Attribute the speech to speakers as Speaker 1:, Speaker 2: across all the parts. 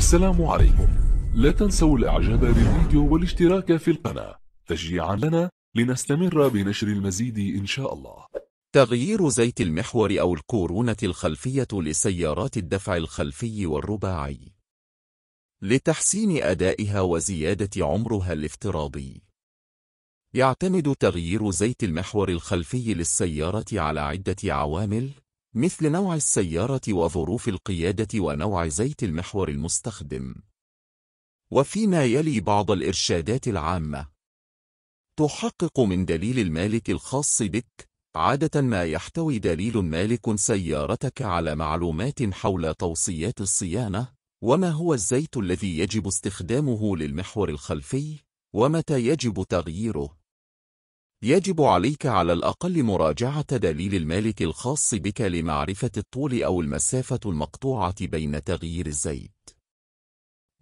Speaker 1: السلام عليكم لا تنسوا الاعجاب بالفيديو والاشتراك في القناة تشجيعا لنا لنستمر بنشر المزيد إن شاء الله تغيير زيت المحور أو الكورونة الخلفية لسيارات الدفع الخلفي والرباعي لتحسين أدائها وزيادة عمرها الافتراضي يعتمد تغيير زيت المحور الخلفي للسيارة على عدة عوامل مثل نوع السيارة وظروف القيادة ونوع زيت المحور المستخدم. وفيما يلي بعض الإرشادات العامة تحقق من دليل المالك الخاص بك عادة ما يحتوي دليل مالك سيارتك على معلومات حول توصيات الصيانة وما هو الزيت الذي يجب استخدامه للمحور الخلفي ومتى يجب تغييره يجب عليك على الأقل مراجعة دليل المالك الخاص بك لمعرفة الطول أو المسافة المقطوعة بين تغيير الزيت.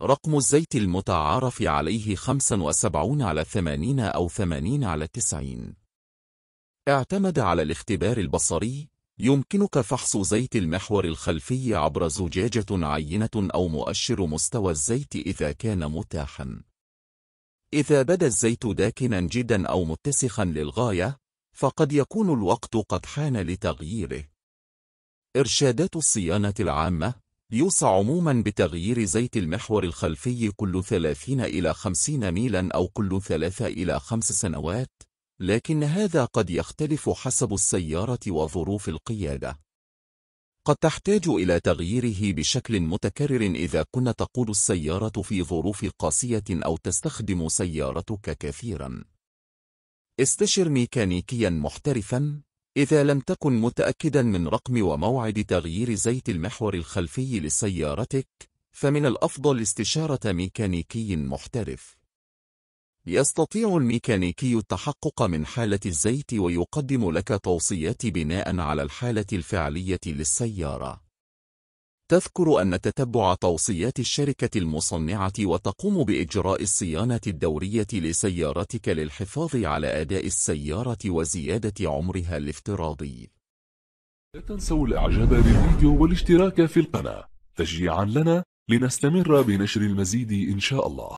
Speaker 1: رقم الزيت المتعارف عليه 75 على 80 أو 80 على 90. اعتمد على الاختبار البصري، يمكنك فحص زيت المحور الخلفي عبر زجاجة عينة أو مؤشر مستوى الزيت إذا كان متاحاً. إذا بدا الزيت داكنا جدا أو متسخا للغاية، فقد يكون الوقت قد حان لتغييره. إرشادات الصيانة العامة يوصى عموما بتغيير زيت المحور الخلفي كل 30 إلى 50 ميلا أو كل 3 إلى 5 سنوات، لكن هذا قد يختلف حسب السيارة وظروف القيادة. قد تحتاج إلى تغييره بشكل متكرر إذا كنا تقود السيارة في ظروف قاسية أو تستخدم سيارتك كثيرا. استشر ميكانيكيا محترفا إذا لم تكن متأكدا من رقم وموعد تغيير زيت المحور الخلفي لسيارتك، فمن الأفضل استشارة ميكانيكي محترف. يستطيع الميكانيكي التحقق من حالة الزيت ويقدم لك توصيات بناء على الحالة الفعلية للسيارة. تذكر أن تتبع توصيات الشركة المصنعة وتقوم بإجراء الصيانة الدورية لسيارتك للحفاظ على أداء السيارة وزيادة عمرها الافتراضي. لا تنسوا الإعجاب بالفيديو والاشتراك في القناة تشجيعا لنا لنستمر بنشر المزيد إن شاء الله